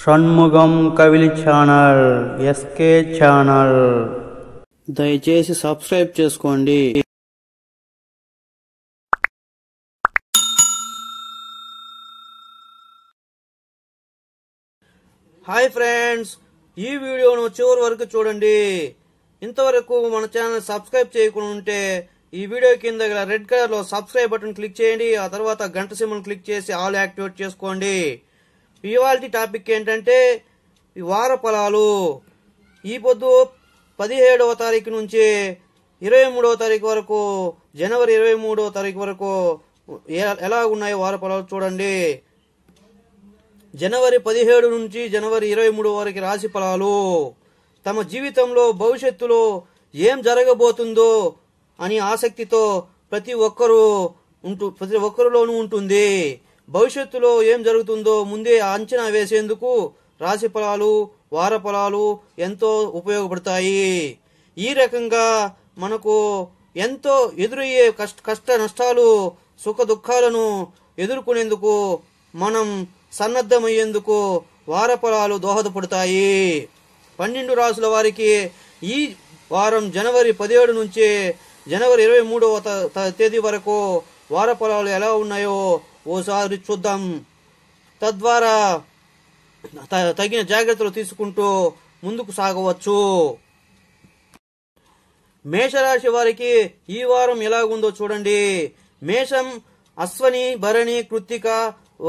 షణ్ముగం కవిలి channel SK channel దయచేసి subscribe చేసుకోండి హాయ్ ఫ్రెండ్స్ ఈ వీడియోను చివరి వరకు చూడండి ఇంతవరకు మన ఛానల్ సబ్స్క్రైబ్ చేయకుండా ఉంటే ఈ వీడియో కింద రెడ్ కలర్ లో సబ్స్క్రైబ్ బటన్ క్లిక్ చేయండి ఆ తర్వాత గంట సిమ్మను క్లిక్ చేసి ఆల్ యాక్టివేట్ చేసుకోండి ఇవాళ టాపిక్ ఏంటంటే వార ఫలాలు ఈ పొద్దు పదిహేడవ తారీఖు నుంచి ఇరవై మూడవ తారీఖు వరకు జనవరి ఇరవై మూడవ తారీఖు వరకు ఎలా ఉన్నాయి వార ఫలాలు చూడండి జనవరి పదిహేడు నుంచి జనవరి ఇరవై మూడు వరకు రాశి ఫలాలు తమ జీవితంలో భవిష్యత్తులో ఏం జరగబోతుందో అని ఆసక్తితో ప్రతి ఒక్కరూ ఉంటు ప్రతి ఒక్కరిలోనూ ఉంటుంది భవిష్యత్తులో ఏం జరుగుతుందో ముందే అంచనా వేసేందుకు రాశి ఫలాలు వార ఫలాలు ఎంతో ఉపయోగపడతాయి ఈ రకంగా మనకు ఎంతో ఎదురయ్యే కష్ట కష్ట నష్టాలు సుఖ దుఃఖాలను ఎదుర్కొనేందుకు మనం సన్నద్ధమయ్యేందుకు వార ఫలాలు దోహదపడతాయి పన్నెండు రాసుల వారికి ఈ వారం జనవరి పదిహేడు నుంచి జనవరి ఇరవై మూడవ తేదీ వరకు వార ఫలాలు ఎలా ఉన్నాయో ఓసారి చూద్దాం తద్వారా తగిన జాగ్రత్తలు తీసుకుంటూ ముందుకు సాగవచ్చు మేషరాశి వారికి ఈ వారం ఎలా ఉందో చూడండి మేషం అశ్వని భరణి కృత్తిక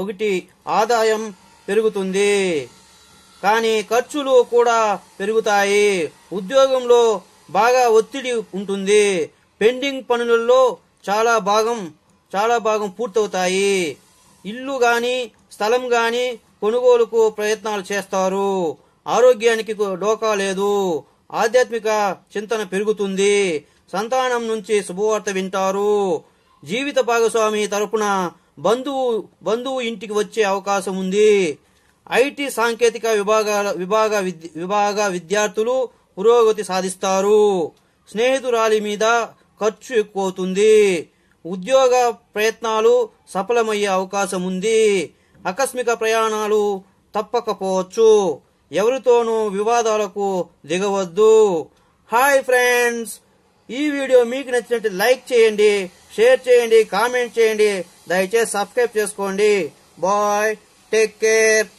ఒకటి ఆదాయం పెరుగుతుంది కానీ ఖర్చులు కూడా పెరుగుతాయి ఉద్యోగంలో బాగా ఒత్తిడి ఉంటుంది పెండింగ్ పనులలో చాలా భాగం చాలా భాగం పూర్తవుతాయి ఇల్లు గాని స్థలం గాని కొనుగోలుకు ప్రయత్నాలు చేస్తారు ఆరోగ్యానికి డోకా లేదు ఆధ్యాత్మిక చింతన పెరుగుతుంది సంతానం నుంచి శుభవార్త వింటారు జీవిత భాగస్వామి తరపున బంధువు బంధువు ఇంటికి వచ్చే అవకాశం ఉంది ఐటీ సాంకేతిక విభాగాల విభాగ విభాగ విద్యార్థులు పురోగతి సాధిస్తారు స్నేహితురాలి మీద ఖర్చు ఎక్కువ అవుతుంది ఉద్యోగ ప్రయత్నాలు సఫలమయ్యే అవకాశం ఉంది ఆకస్మిక ప్రయాణాలు తప్పకపోవచ్చు ఎవరితోనూ వివాదాలకు దిగవద్దు హాయ్ ఫ్రెండ్స్ ఈ వీడియో మీకు నచ్చినట్టు లైక్ చేయండి షేర్ చేయండి కామెంట్ చేయండి దయచేసి సబ్స్క్రైబ్ చేసుకోండి బాయ్ టేక్ కేర్